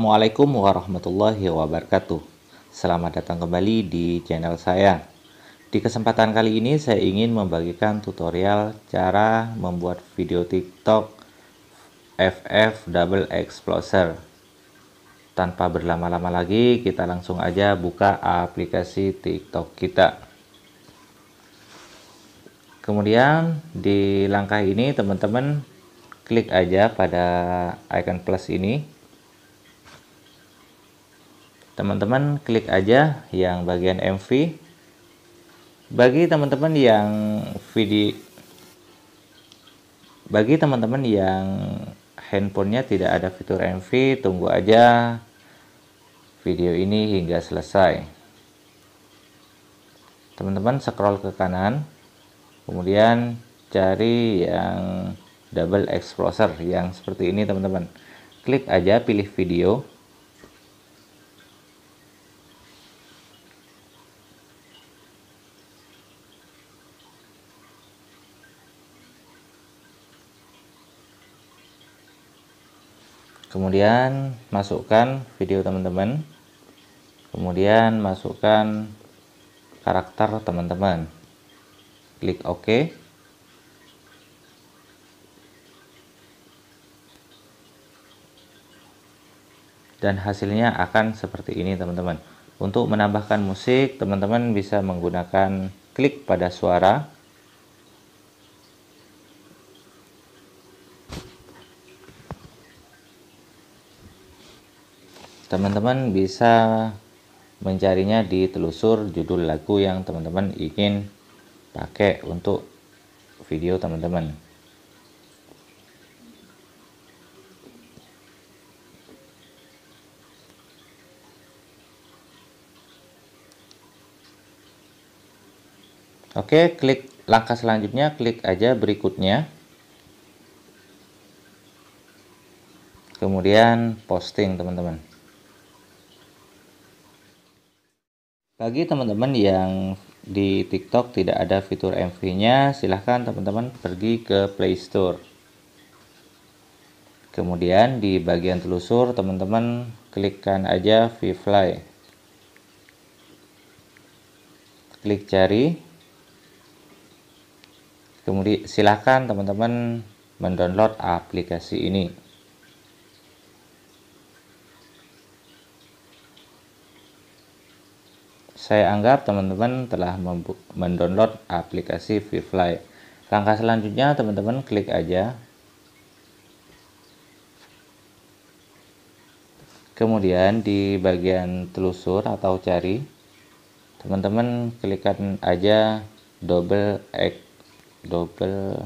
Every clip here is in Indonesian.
Assalamualaikum warahmatullahi wabarakatuh. Selamat datang kembali di channel saya. Di kesempatan kali ini saya ingin membagikan tutorial cara membuat video TikTok FF Double Exploser. Tanpa berlama-lama lagi, kita langsung aja buka aplikasi TikTok kita. Kemudian di langkah ini teman-teman klik aja pada icon plus ini teman-teman klik aja yang bagian MV bagi teman-teman yang video bagi teman-teman yang handphonenya tidak ada fitur MV tunggu aja video ini hingga selesai teman-teman scroll ke kanan kemudian cari yang double exposure yang seperti ini teman-teman klik aja pilih video kemudian masukkan video teman-teman kemudian masukkan karakter teman-teman klik OK dan hasilnya akan seperti ini teman-teman untuk menambahkan musik teman-teman bisa menggunakan klik pada suara teman-teman bisa mencarinya di telusur judul lagu yang teman-teman ingin pakai untuk video teman-teman Oke, klik langkah selanjutnya, klik aja berikutnya. Kemudian posting, teman-teman. Bagi teman-teman yang di TikTok tidak ada fitur MV-nya, silahkan teman-teman pergi ke Play Store. Kemudian di bagian telusur, teman-teman klikkan aja VFly. Klik cari. Kemudian silahkan teman-teman mendownload aplikasi ini. Saya anggap teman-teman telah mendownload aplikasi Vfly. Langkah selanjutnya teman-teman klik aja. Kemudian di bagian telusur atau cari, teman-teman klikkan aja double X double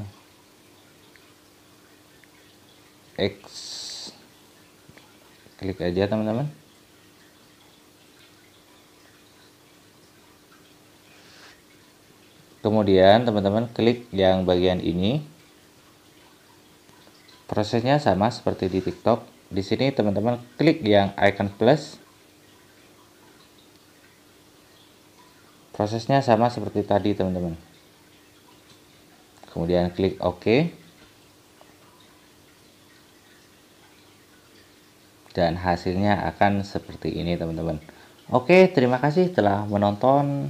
X klik aja teman-teman kemudian teman-teman klik yang bagian ini prosesnya sama seperti di tiktok di sini teman-teman klik yang icon plus prosesnya sama seperti tadi teman-teman kemudian klik ok dan hasilnya akan seperti ini teman-teman oke terima kasih telah menonton